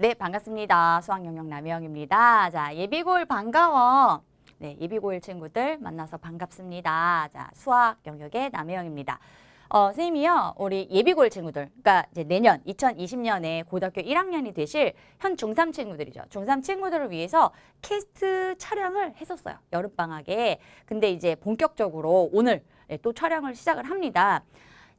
네, 반갑습니다. 수학 영역 남혜영입니다. 자, 예비고일 반가워. 네, 예비고일 친구들 만나서 반갑습니다. 자, 수학 영역의 남혜영입니다. 어, 선생님이요, 우리 예비고일 친구들, 그러니까 이제 내년 2020년에 고등학교 1학년이 되실 현 중3 친구들이죠. 중3 친구들을 위해서 캐스트 촬영을 했었어요. 여름방학에. 근데 이제 본격적으로 오늘 예, 또 촬영을 시작을 합니다.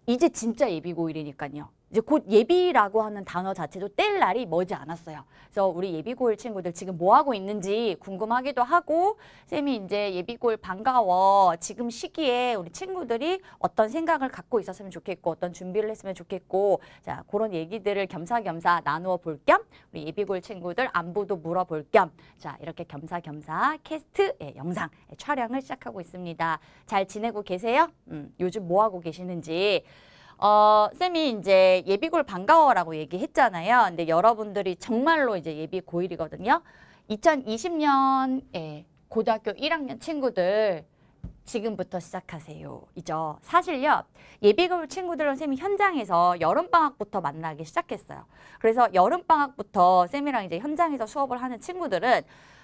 이제 진짜 예비고일이니까요. 이제 곧 예비라고 하는 단어 자체도 뗄 날이 머지 않았어요. 그래서 우리 예비고일 친구들 지금 뭐 하고 있는지 궁금하기도 하고 쌤이 이제 예비고일 반가워 지금 시기에 우리 친구들이 어떤 생각을 갖고 있었으면 좋겠고 어떤 준비를 했으면 좋겠고 자 그런 얘기들을 겸사겸사 나누어 볼 겸 우리 예비고일 친구들 안부도 물어볼 겸자 이렇게 겸사겸사 캐스트 예, 영상 예, 촬영을 시작하고 있습니다. 잘 지내고 계세요? 음, 요즘 뭐 하고 계시는지. 어, 쌤이 이제 예비골 반가워라고 얘기했잖아요. 근데 여러분들이 정말로 이제 예비 고1이거든요. 2020년에 예, 고등학교 1학년 친구들 지금부터 시작하세요. 이죠. 사실요. 예비골 친구들은 쌤이 현장에서 여름방학부터 만나기 시작했어요. 그래서 여름방학부터 쌤이랑 이제 현장에서 수업을 하는 친구들은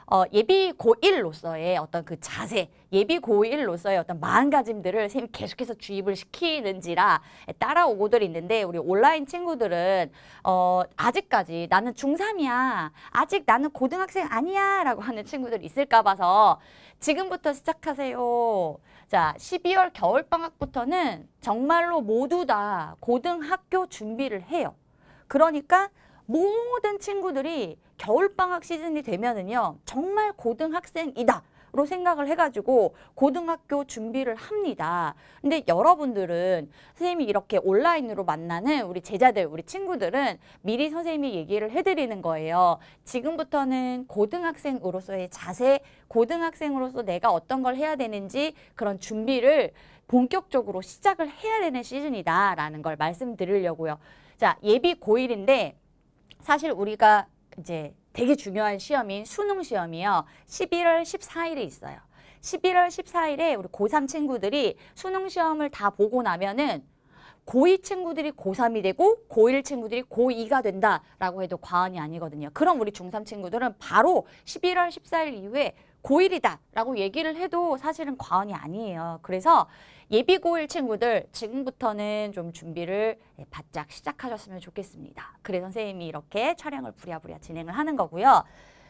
어, 예비 고1로서의 어떤 그 자세, 예비 고1로서의 어떤 마음가짐들을 쌤이 계속해서 주입을 시키는지라 따라오고들 있는데 우리 온라인 친구들은 어, 아직까지 나는 중3이야, 아직 나는 고등학생 아니야 라고 하는 친구들이 있을까 봐서 지금부터 시작하세요. 자, 12월 겨울방학부터는 정말로 모두 다 고등학교 준비를 해요. 그러니까 모든 친구들이 겨울방학 시즌이 되면은요 정말 고등학생이다 로 생각을 해가지고 고등학교 준비를 합니다. 근데 여러분들은 선생님이 이렇게 온라인으로 만나는 우리 제자들, 우리 친구들은 미리 선생님이 얘기를 해드리는 거예요. 지금부터는 고등학생으로서의 자세, 고등학생으로서 내가 어떤 걸 해야 되는지 그런 준비를 본격적으로 시작을 해야 되는 시즌이다라는 걸 말씀드리려고요. 자, 예비 고일인데 사실 우리가 이제 되게 중요한 시험인 수능 시험이요. 11월 14일에 있어요. 11월 14일에 우리 고3 친구들이 수능 시험을 다 보고 나면은 고2 친구들이 고3이 되고 고1 친구들이 고2가 된다라고 해도 과언이 아니거든요. 그럼 우리 중3 친구들은 바로 11월 14일 이후에 고일이다라고 얘기를 해도 사실은 과언이 아니에요. 그래서 예비 고일 친구들 지금부터는 좀 준비를 예, 바짝 시작하셨으면 좋겠습니다. 그래 서 선생님이 이렇게 촬영을 부랴부랴 진행을 하는 거고요.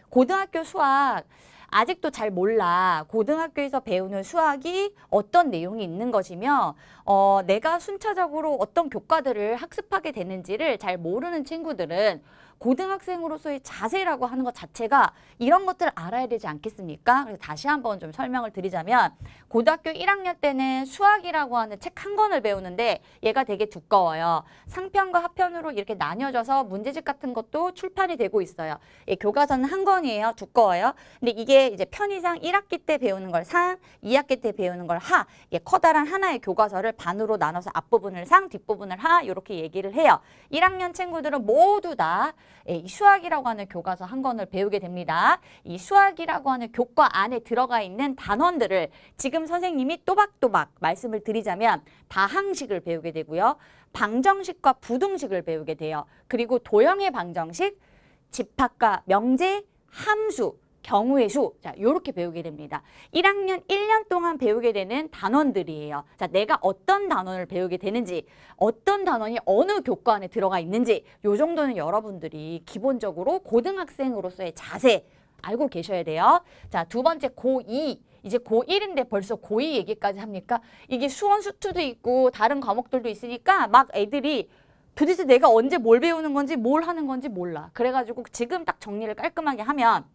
고등학교 수학 아직도 잘 몰라. 고등학교에서 배우는 수학이 어떤 내용이 있는 것이며 어, 내가 순차적으로 어떤 교과들을 학습하게 되는지를 잘 모르는 친구들은 고등학생으로서의 자세라고 하는 것 자체가 이런 것들을 알아야 되지 않겠습니까? 그래서 다시 한번 좀 설명을 드리자면 고등학교 1학년 때는 수학이라고 하는 책 한 권을 배우는데 얘가 되게 두꺼워요. 상편과 하편으로 이렇게 나뉘어져서 문제집 같은 것도 출판이 되고 있어요. 예, 교과서는 한 권이에요. 두꺼워요. 근데 이게 이제 편의상 1학기 때 배우는 걸 상, 2학기 때 배우는 걸 하, 예, 커다란 하나의 교과서를 반으로 나눠서 앞부분을 상, 뒷부분을 하 이렇게 얘기를 해요. 1학년 친구들은 모두 다 예, 이 수학이라고 하는 교과서 한 권을 배우게 됩니다. 이 수학이라고 하는 교과 안에 들어가 있는 단원들을 지금 선생님이 또박또박 말씀을 드리자면 다항식을 배우게 되고요. 방정식과 부등식을 배우게 돼요. 그리고 도형의 방정식, 집합과 명제, 함수, 경우의 수, 자, 요렇게 배우게 됩니다. 1학년 1년 동안 배우게 되는 단원들이에요. 자, 내가 어떤 단원을 배우게 되는지, 어떤 단원이 어느 교과 안에 들어가 있는지, 요 정도는 여러분들이 기본적으로 고등학생으로서의 자세 알고 계셔야 돼요. 자, 두 번째 고2. 이제 고1인데 벌써 고2 얘기까지 합니까? 이게 수원 수투도 있고 다른 과목들도 있으니까 막 애들이 도대체 내가 언제 뭘 배우는 건지 뭘 하는 건지 몰라. 그래가지고 지금 딱 정리를 깔끔하게 하면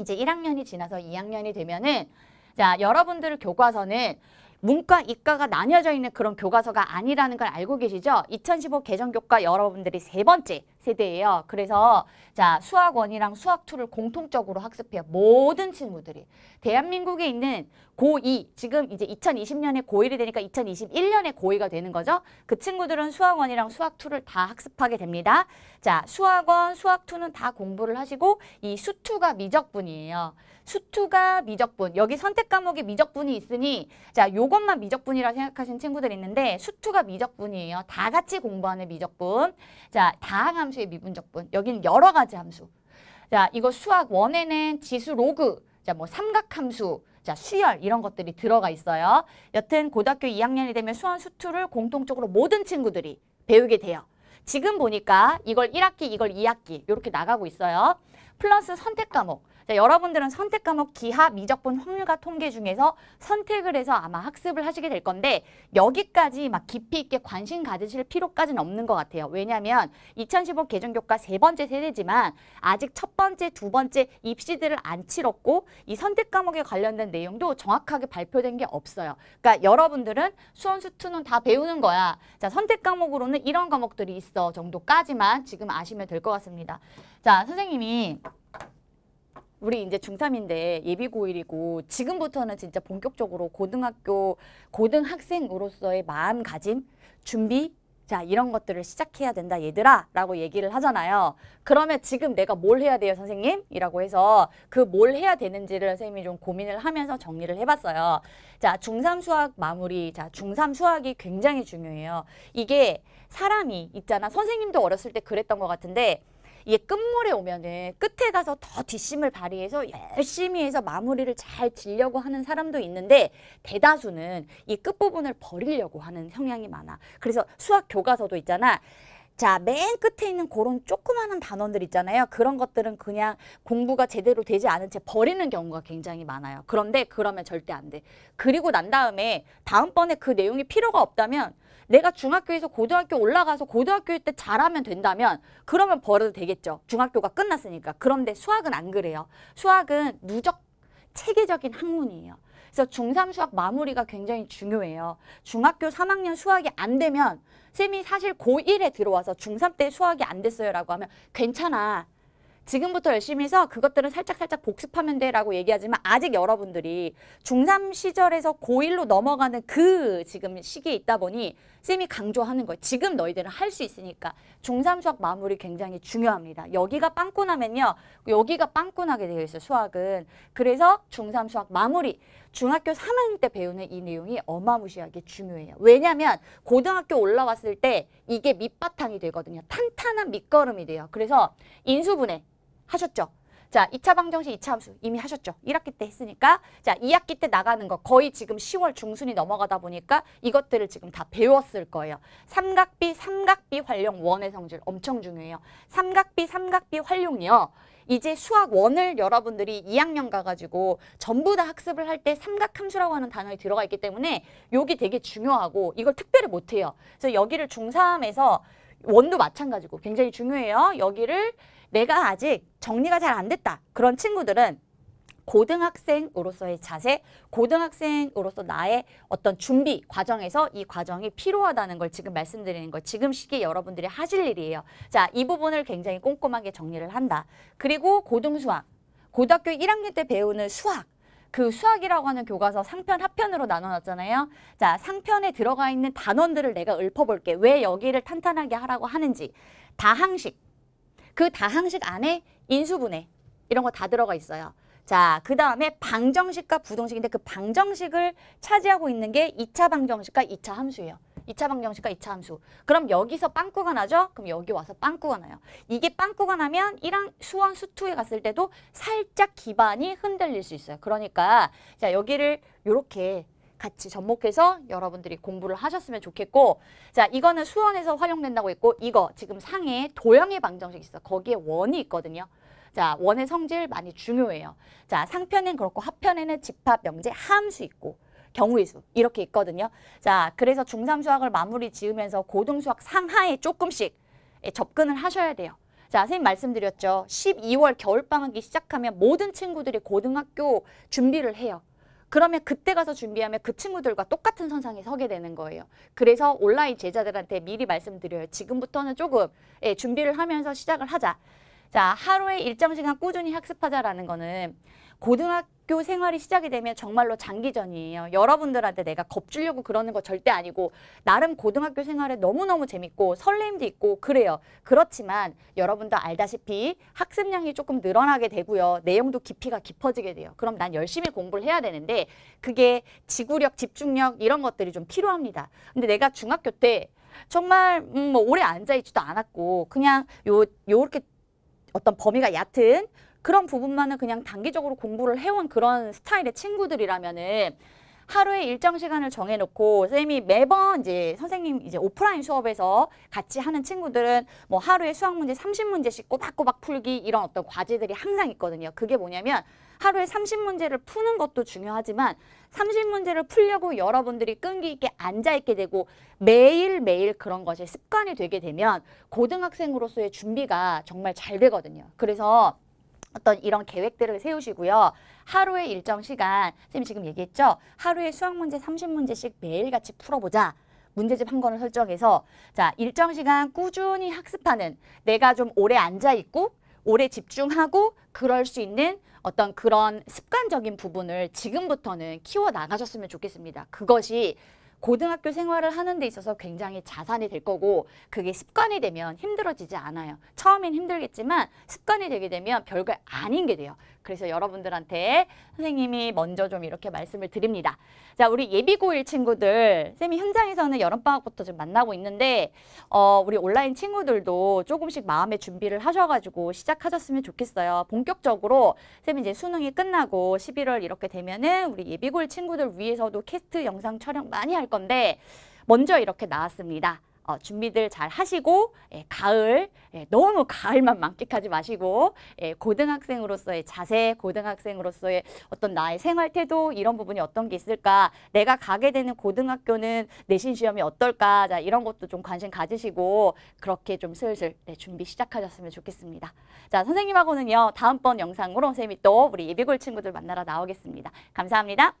이제 1학년이 지나서 2학년이 되면은 자 여러분들 교과서는 문과 이과가 나뉘어져 있는 그런 교과서가 아니라는 걸 알고 계시죠? 2015 개정교과 여러분들이 세 번째 세대예요. 그래서 자 수학원이랑 수학투를 공통적으로 학습해요. 모든 친구들이. 대한민국에 있는 고2, 지금 이제 2020년에 고1이 되니까 2021년에 고2가 되는 거죠. 그 친구들은 수학원이랑 수학투를 다 학습하게 됩니다. 자 수학원, 수학투는 다 공부를 하시고 이 수투가 미적분이에요. 수투가 미적분. 여기 선택 과목에 미적분이 있으니 자 요것만 미적분이라 생각하시는 친구들 있는데 수투가 미적분이에요. 다 같이 공부하는 미적분. 자 다항함 함수의 미분적분. 여기는 여러 가지 함수. 자, 이거 수학 1에는 지수 로그, 자, 뭐 삼각함수, 자, 수열 이런 것들이 들어가 있어요. 여튼 고등학교 2학년이 되면 수원 수투를 공통적으로 모든 친구들이 배우게 돼요. 지금 보니까 이걸 1학기, 이걸 2학기 이렇게 나가고 있어요. 플러스 선택 과목. 자, 여러분들은 선택 과목 기하, 미적분, 확률과 통계 중에서 선택을 해서 아마 학습을 하시게 될 건데 여기까지 막 깊이 있게 관심 가지실 필요까지는 없는 것 같아요. 왜냐하면 2015 개정교과 세 번째 세대지만 아직 첫 번째, 두 번째 입시들을 안 치렀고 이 선택 과목에 관련된 내용도 정확하게 발표된 게 없어요. 그러니까 여러분들은 수원수 투는 다 배우는 거야. 자 선택 과목으로는 이런 과목들이 있어 정도까지만 지금 아시면 될 것 같습니다. 자 선생님이 우리 이제 중3인데 예비 고일이고 지금부터는 진짜 본격적으로 고등학교 고등학생으로서의 마음가짐, 준비 자 이런 것들을 시작해야 된다 얘들아 라고 얘기를 하잖아요. 그러면 지금 내가 뭘 해야 돼요 선생님? 이라고 해서 그 뭘 해야 되는지를 선생님이 좀 고민을 하면서 정리를 해봤어요. 자 중3 수학 마무리 자 중3 수학이 굉장히 중요해요. 이게 사람이 있잖아 선생님도 어렸을 때 그랬던 것 같은데 이 끝물에 오면은 끝에 가서 더 뒷심을 발휘해서 열심히 해서 마무리를 잘 지려고 하는 사람도 있는데 대다수는 이 끝부분을 버리려고 하는 성향이 많아. 그래서 수학 교과서도 있잖아. 자, 맨 끝에 있는 그런 조그마한 단원들 있잖아요. 그런 것들은 그냥 공부가 제대로 되지 않은 채 버리는 경우가 굉장히 많아요. 그런데 그러면 절대 안 돼. 그리고 난 다음에 다음번에 그 내용이 필요가 없다면 내가 중학교에서 고등학교 올라가서 고등학교 때 잘하면 된다면 그러면 벌어도 되겠죠. 중학교가 끝났으니까. 그런데 수학은 안 그래요. 수학은 누적 체계적인 학문이에요. 그래서 중3 수학 마무리가 굉장히 중요해요. 중학교 3학년 수학이 안 되면 쌤이 사실 고1에 들어와서 중3 때 수학이 안 됐어요 라고 하면 괜찮아. 지금부터 열심히 해서 그것들은 살짝살짝 복습하면 돼 라고 얘기하지만 아직 여러분들이 중3 시절에서 고1로 넘어가는 그 지금 시기에 있다 보니 쌤이 강조하는 거예요. 지금 너희들은 할 수 있으니까 중3 수학 마무리 굉장히 중요합니다. 여기가 빵꾸 나면요. 여기가 빵꾸 나게 되어 있어요. 수학은. 그래서 중3 수학 마무리. 중학교 3학년 때 배우는 이 내용이 어마무시하게 중요해요. 왜냐하면 고등학교 올라왔을 때 이게 밑바탕이 되거든요. 탄탄한 밑거름이 돼요. 그래서 인수분해 하셨죠? 자, 2차 방정식 2차 함수 이미 하셨죠? 1학기 때 했으니까 자, 2학기 때 나가는 거 거의 지금 10월 중순이 넘어가다 보니까 이것들을 지금 다 배웠을 거예요. 삼각비, 삼각비 활용 원의 성질 엄청 중요해요. 삼각비, 삼각비 활용이요. 이제 수학 원을 여러분들이 2학년 가가지고 전부 다 학습을 할 때 삼각함수라고 하는 단어에 들어가 있기 때문에 여기 되게 중요하고 이걸 특별히 못해요. 그래서 여기를 중3에서 원도 마찬가지고 굉장히 중요해요. 여기를 내가 아직 정리가 잘 안 됐다. 그런 친구들은 고등학생으로서의 자세, 고등학생으로서 나의 어떤 준비 과정에서 이 과정이 필요하다는 걸 지금 말씀드리는 걸 지금 시기에 여러분들이 하실 일이에요. 자, 이 부분을 굉장히 꼼꼼하게 정리를 한다. 그리고 고등수학, 고등학교 1학년 때 배우는 수학, 그 수학이라고 하는 교과서 상편 하편으로 나눠놨잖아요. 자 상편에 들어가 있는 단원들을 내가 읊어볼게. 왜 여기를 탄탄하게 하라고 하는지 다항식 그 다항식 안에 인수분해 이런 거 다 들어가 있어요. 자, 그 다음에 방정식과 부정식인데 그 방정식을 차지하고 있는 게 2차 방정식과 2차 함수예요. 2차 방정식과 2차 함수. 그럼 여기서 빵꾸가 나죠? 그럼 여기 와서 빵꾸가 나요. 이게 빵꾸가 나면 1학 수원 수투에 갔을 때도 살짝 기반이 흔들릴 수 있어요. 그러니까 자 여기를 이렇게 같이 접목해서 여러분들이 공부를 하셨으면 좋겠고 자 이거는 수원에서 활용된다고 했고 이거 지금 상에 도형의 방정식 있어. 거기에 원이 있거든요. 자, 원의 성질 많이 중요해요. 자, 상편엔 그렇고 하편에는 집합, 명제, 함수 있고 경우의수 이렇게 있거든요. 자, 그래서 중3수학을 마무리 지으면서 고등수학 상하에 조금씩 예, 접근을 하셔야 돼요. 자, 선생님 말씀드렸죠. 12월 겨울방학이 시작하면 모든 친구들이 고등학교 준비를 해요. 그러면 그때 가서 준비하면 그 친구들과 똑같은 선상에 서게 되는 거예요. 그래서 온라인 제자들한테 미리 말씀드려요. 지금부터는 조금 예, 준비를 하면서 시작을 하자. 자, 하루에 일정 시간 꾸준히 학습하자라는 거는 고등학교 생활이 시작이 되면 정말로 장기전이에요. 여러분들한테 내가 겁주려고 그러는 거 절대 아니고 나름 고등학교 생활에 너무너무 재밌고 설렘도 있고 그래요. 그렇지만 여러분도 알다시피 학습량이 조금 늘어나게 되고요. 내용도 깊이가 깊어지게 돼요. 그럼 난 열심히 공부를 해야 되는데 그게 지구력, 집중력 이런 것들이 좀 필요합니다. 근데 내가 중학교 때 정말 음, 뭐 오래 앉아 있지도 않았고 그냥 요 요렇게 어떤 범위가 얕은 그런 부분만은 그냥 단기적으로 공부를 해온 그런 스타일의 친구들이라면은 하루에 일정 시간을 정해놓고 선생님이 매번 이제 선생님 이제 오프라인 수업에서 같이 하는 친구들은 뭐 하루에 수학 문제 삼십 문제씩 꼬박꼬박 풀기 이런 어떤 과제들이 항상 있거든요. 그게 뭐냐면 하루에 30문제를 푸는 것도 중요하지만 30문제를 풀려고 여러분들이 끈기 있게 앉아있게 되고 매일매일 그런 것이 습관이 되게 되면 고등학생으로서의 준비가 정말 잘 되거든요. 그래서 어떤 이런 계획들을 세우시고요. 하루에 일정 시간, 선생님 지금 얘기했죠? 하루에 수학문제 30문제씩 매일같이 풀어보자. 문제집 한 권을 설정해서 자 일정 시간 꾸준히 학습하는 내가 좀 오래 앉아있고 오래 집중하고 그럴 수 있는 어떤 그런 습관적인 부분을 지금부터는 키워 나가셨으면 좋겠습니다. 그것이 고등학교 생활을 하는 데 있어서 굉장히 자산이 될 거고 그게 습관이 되면 힘들어지지 않아요. 처음엔 힘들겠지만 습관이 되게 되면 별거 아닌 게 돼요. 그래서 여러분들한테 선생님이 먼저 좀 이렇게 말씀을 드립니다. 자, 우리 예비고일 친구들, 쌤이 현장에서는 여름방학부터 좀 만나고 있는데, 어, 우리 온라인 친구들도 조금씩 마음의 준비를 하셔가지고 시작하셨으면 좋겠어요. 본격적으로 쌤이 이제 수능이 끝나고 11월 이렇게 되면은 우리 예비고일 친구들 위해서도 캐스트 영상 촬영 많이 할 건데 먼저 이렇게 나왔습니다. 어, 준비들 잘 하시고 예, 가을 예, 너무 가을만 만끽하지 마시고 예, 고등학생으로서의 자세, 고등학생으로서의 어떤 나의 생활 태도 이런 부분이 어떤 게 있을까? 내가 가게 되는 고등학교는 내신 시험이 어떨까? 자, 이런 것도 좀 관심 가지시고 그렇게 좀 슬슬 네, 준비 시작하셨으면 좋겠습니다. 자, 선생님하고는요 다음번 영상으로 선생님이 또 우리 예비골 친구들 만나러 나오겠습니다. 감사합니다.